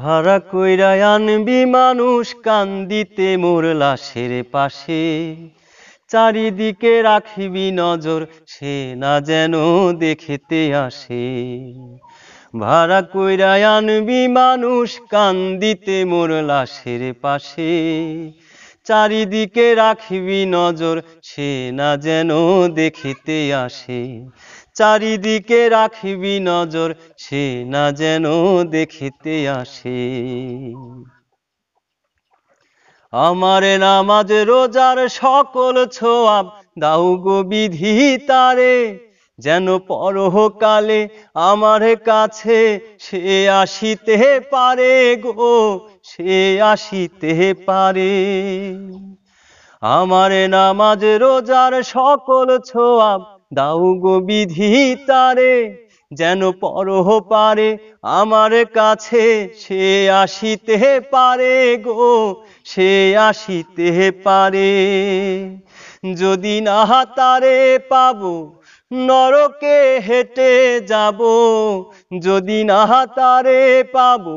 ভাড়া কইরা আনবি মানুষ কান্দিতে মোর লাশের পাশে চারিদিকে রাখিবি নজর সে না যেন দেখেতে আসে ভাড়া কইরা আনবি মানুষ কান্দিতে মোর লাশের পাশে চারিদিকে রাখবি নজর সে না যেন দেখিতে আসে চারিদিকে রাখিবি নজর সে না যেন দেখিতে আসে আমার নামাজ রোজার সকল ছোয়াব দাউ গোবিধি তারে যেন পরহকালে আমার কাছে সে আসিতে পারে গো সে আসিতে পারে আমার নামাজ রোজার সকল ছোয়াব দাউ গো বিধি তারে যেন পরহ পারে আমার কাছে সে আসিতে পারে গো সে আসিতে পারে যদি না তারে পাবো নরকে হেঁটে যাব যদি না তারে পাবো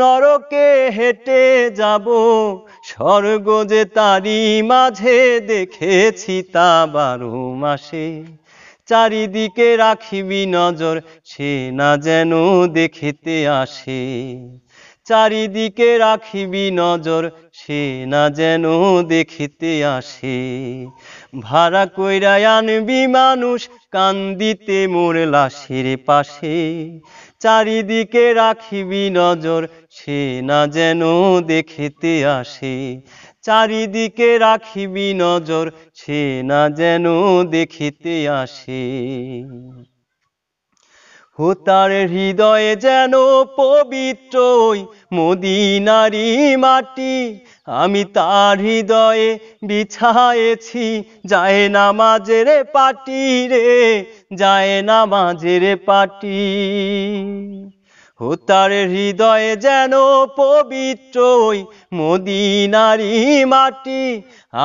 নরকে হেঁটে যাব স্বর্গ যে তারি মাঝে দেখেছি তা বারো মাসে চারিদিকে রাখিবি নজর সে না যেন দেখিতে আসে চারিদিকে রাখিবি নজর সে না যেন দেখিতে আসে ভাড়া কইরা আনবি মানুষ কান্দিতে মোর লাশের পাশে চারিদিকে রাখিবি নজর সে না যেন দেখিতে আসে চারিদিকে রাখিবি নজর সে না যেন দেখিতে আসে ও তার হৃদয়ে যেন পবিত্র ওই মদিনারি মাটি আমি তার হৃদয়ে বিছায়েছি যায় না মাঝের পাটি রে যায় না মাঝের পাটি ও তার হৃদয়ে যেন পবিত্র মদিনারি মাটি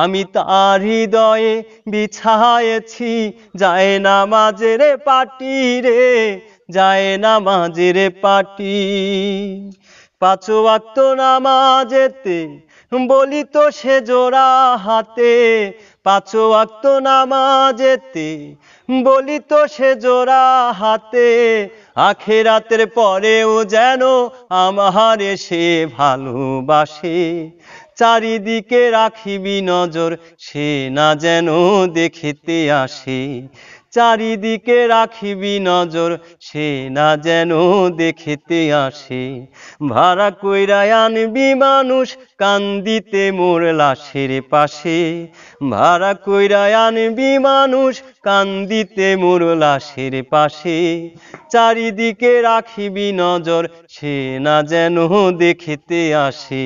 আমি তার হৃদয়ে বিছায়েছি যায় না মাঝেরে পাটি রে যায় না মাঝেরে পাটি পাঁচ নামাজেতে বলি তো সে জোড়া হাতে পাঁচ আক্ত নামাজেতে বলি তো সে জোড়া হাতে আখেরাতের পরেও যেন আমার সে ভালোবাসে চারিদিকে রাখিবি নজর সে না যেন দেখিতে আসে চারিদিকে রাখিবি নজর সে না যেন দেখিতে আসে ভাড়া কইরা আনবি মানুষ কান্দিতে মোর লাশের পাশে ভাড়া কইরা আনবি মানুষ কান্দিতে মোর লাশের পাশে চারিদিকে রাখিবি নজর সে না যেন দেখিতে আসে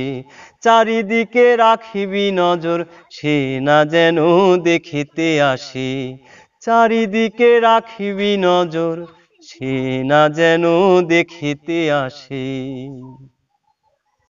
চারিদিকে রাখিবি নজর সে না যেন দেখিতে আসে চারিদিকে রাখিবি নজর সে না যেন দেখিতে আসে